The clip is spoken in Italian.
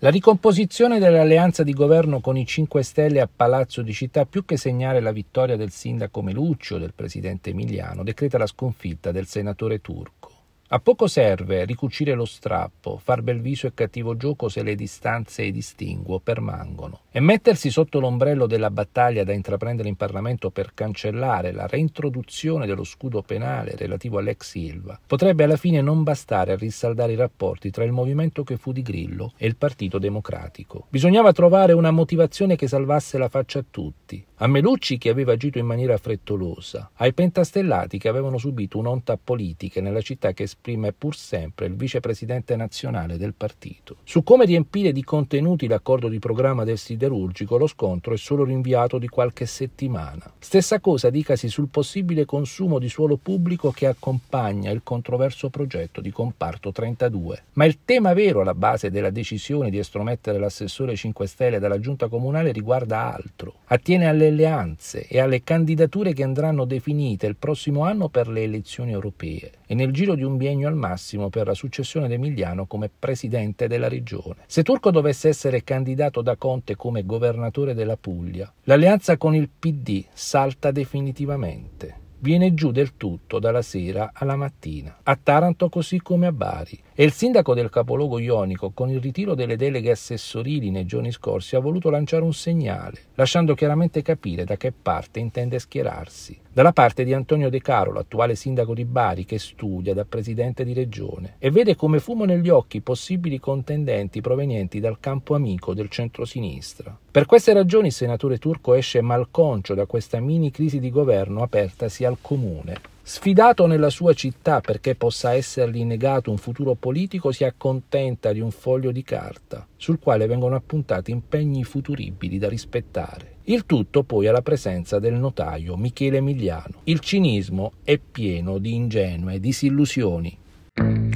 La ricomposizione dell'alleanza di governo con i 5 Stelle a Palazzo di Città, più che segnare la vittoria del sindaco Meluccio, del presidente Emiliano, decreta la sconfitta del senatore Turco. A poco serve ricucire lo strappo, far bel viso e cattivo gioco se le distanze e distinguo permangono. E mettersi sotto l'ombrello della battaglia da intraprendere in Parlamento per cancellare la reintroduzione dello scudo penale relativo all'ex Silva potrebbe alla fine non bastare a risaldare i rapporti tra il movimento che fu di Grillo e il Partito Democratico. Bisognava trovare una motivazione che salvasse la faccia a tutti a Melucci che aveva agito in maniera frettolosa, ai pentastellati che avevano subito un'onta politica nella città che esprime pur sempre il vicepresidente nazionale del partito. Su come riempire di contenuti l'accordo di programma del siderurgico lo scontro è solo rinviato di qualche settimana. Stessa cosa dicasi sul possibile consumo di suolo pubblico che accompagna il controverso progetto di comparto 32. Ma il tema vero alla base della decisione di estromettere l'assessore 5 Stelle dalla giunta comunale riguarda altro. Attiene alle alleanze e alle candidature che andranno definite il prossimo anno per le elezioni europee e nel giro di un biennio al massimo per la successione di Emiliano come presidente della regione. Se Turco dovesse essere candidato da Conte come governatore della Puglia, l'alleanza con il PD salta definitivamente viene giù del tutto dalla sera alla mattina, a Taranto così come a Bari. E il sindaco del capoluogo ionico, con il ritiro delle deleghe assessorili nei giorni scorsi, ha voluto lanciare un segnale, lasciando chiaramente capire da che parte intende schierarsi. Dalla parte di Antonio De Caro, l'attuale sindaco di Bari, che studia da presidente di regione, e vede come fumo negli occhi possibili contendenti provenienti dal campo amico del centro-sinistra. Per queste ragioni il senatore turco esce malconcio da questa mini crisi di governo apertasi al comune. Sfidato nella sua città perché possa essergli negato un futuro politico, si accontenta di un foglio di carta sul quale vengono appuntati impegni futuribili da rispettare. Il tutto poi alla presenza del notaio Michele Emiliano. Il cinismo è pieno di ingenue disillusioni.